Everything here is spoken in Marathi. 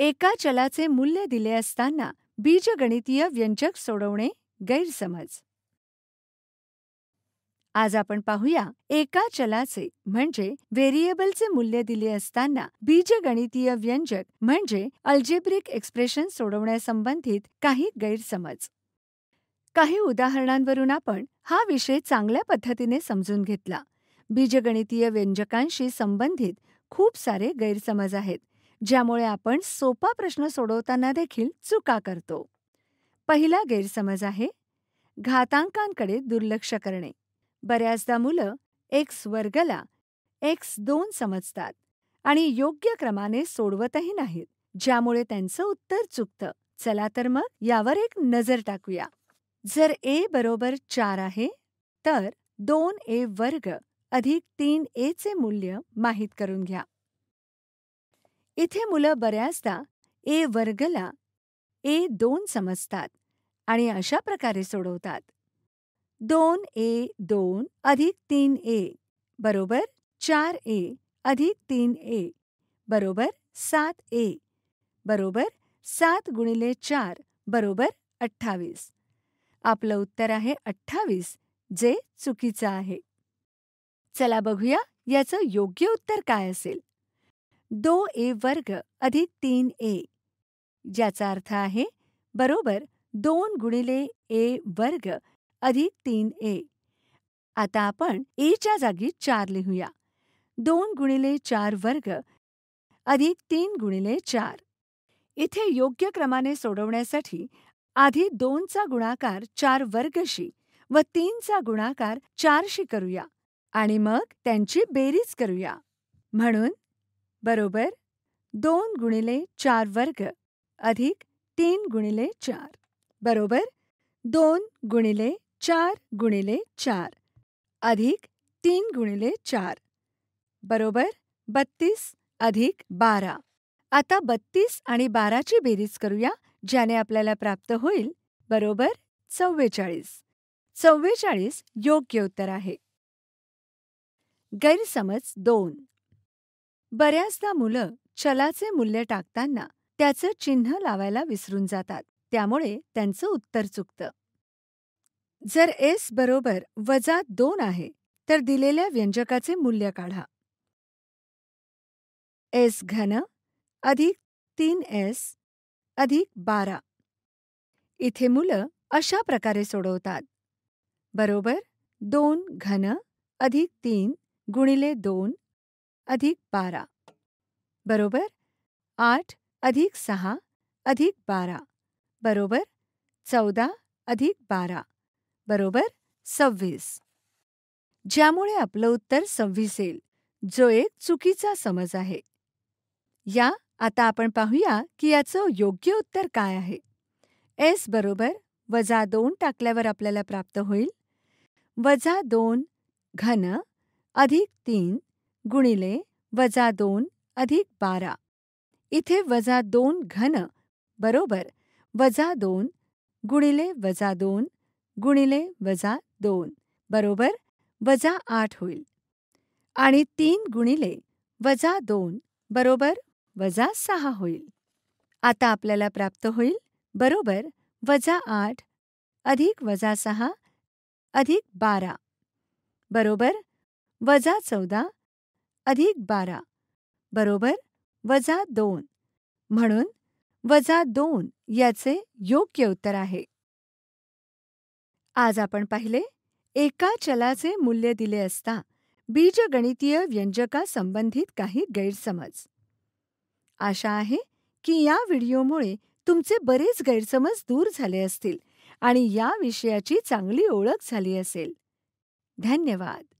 एका चलाचे मूल्य दिले असताना बीजगणितीय व्यंजक सोडवणे गैरसमज आज आपण पाहूया एका चलाचे म्हणजे व्हेरिएबलचे मूल्य दिले असताना बीजगणितीय व्यंजक म्हणजे अल्जेब्रिक एक्सप्रेशन सोडवण्यासंबंधित काही गैरसमज काही उदाहरणांवरून आपण हा विषय चांगल्या पद्धतीने समजून घेतला बीजगणितीय व्यंजकांशी संबंधित खूप सारे गैरसमज आहेत ज्यामुळे आपण सोपा प्रश्न सोडवताना देखील चुका करतो पहिला गैरसमज आहे घातांकांकडे दुर्लक्ष करणे बऱ्याचदा मुलं एक्स वर्गला एक्स दोन समजतात आणि योग्य क्रमाने सोडवतही नाहीत ज्यामुळे त्यांचं उत्तर चुकतं चला तर मग यावर एक नजर टाकूया जर ए बरोबर चार आहे तर दोन ए वर्ग अधिक तीन चे मूल्य माहीत करून घ्या इथे मुलं बऱ्याचदा ए वर्गला ए दोन समजतात आणि अशा प्रकारे सोडवतात दोन ए दोन अधिक तीन ए बरोबर चार ए अधिक तीन ए बरोबर सात ए बरोबर सात गुणिले चार बरोबर अठ्ठावीस आपलं उत्तर आहे अठ्ठावीस जे चुकीचं आहे चला बघूया याचं योग्य उत्तर काय असेल दो ए वर्ग अधिक तीन ए ज्याचा अर्थ आहे बरोबर दोन गुणिले ए वर्ग अधिक तीन ए आता आपण एच्या जागी चार लिहूया दोन गुणिले चार वर्ग अधिक तीन गुणिले चार इथे योग्य क्रमाने सोडवण्यासाठी आधी दोनचा गुणाकार चार वर्गशी व तीनचा गुणाकार चारशी करूया आणि मग त्यांची बेरीज करूया म्हणून बरोबर दोन गुणिले चार वर्ग अधिक तीन गुणिले चार बरोबर दोन गुणिले चार गुणिले चार अधिक तीन गुणिले चार बरोबर बत्तीस अधिक बारा आता बत्तीस आणि बाराची बेरीज करूया ज्याने आपल्याला प्राप्त होईल बरोबर चव्वेचाळीस चव्वेचाळीस योग्य उत्तर आहे गैरसमज दोन बऱ्याचदा मुलं चलाचे मूल्य टाकताना त्याचं चिन्ह लावायला विसरून जातात त्यामुळे त्यांचं उत्तर चुकतं जर एस बरोबर वजा दोन आहे तर दिलेल्या व्यंजकाचे मूल्य काढा एस घन अधिक तीन एस अधिक बारा इथे मुलं अशा प्रकारे सोडवतात बरोबर दोन घन अधिक तीन गुणिले दोन अधिक बारा बरोबर आठ अधिक सहा अधिक बारा बरोबर चौदा अधिक बारा बरोबर सव्वीस ज्यामुळे आपलं उत्तर सव्वीस येईल जो एक चुकीचा समज आहे या आता आपण पाहूया की याचं योग्य उत्तर काय आहे एस बरोबर वजा दोन टाकल्यावर आपल्याला प्राप्त होईल वजा दोन घन अधिक तीन गुणिले वजा दोन अधिक बारा इथे वजा दोन घन बरोबर वजा दोन गुणिले वजा दोन गुणिले वजा दोन बरोबर वजा आठ होईल आणि तीन गुणिले वजा दोन बरोबर वजा सहा होईल आता आपल्याला प्राप्त होईल बरोबर वजा आठ अधिक वजा सहा अधिक बारा बरोबर वजा चौदा अधिक बारा बरोबर वजा दोन म्हणून वजा दोन याचे योग्य उत्तर आहे आज आपण पाहिले एका चलाचे मूल्य दिले असता बीजगणितीय व्यंजकासंबंधित काही गैरसमज आशा आहे की या व्हिडिओमुळे तुमचे बरेच गैरसमज दूर झाले असतील आणि या विषयाची चांगली ओळख झाली असेल धन्यवाद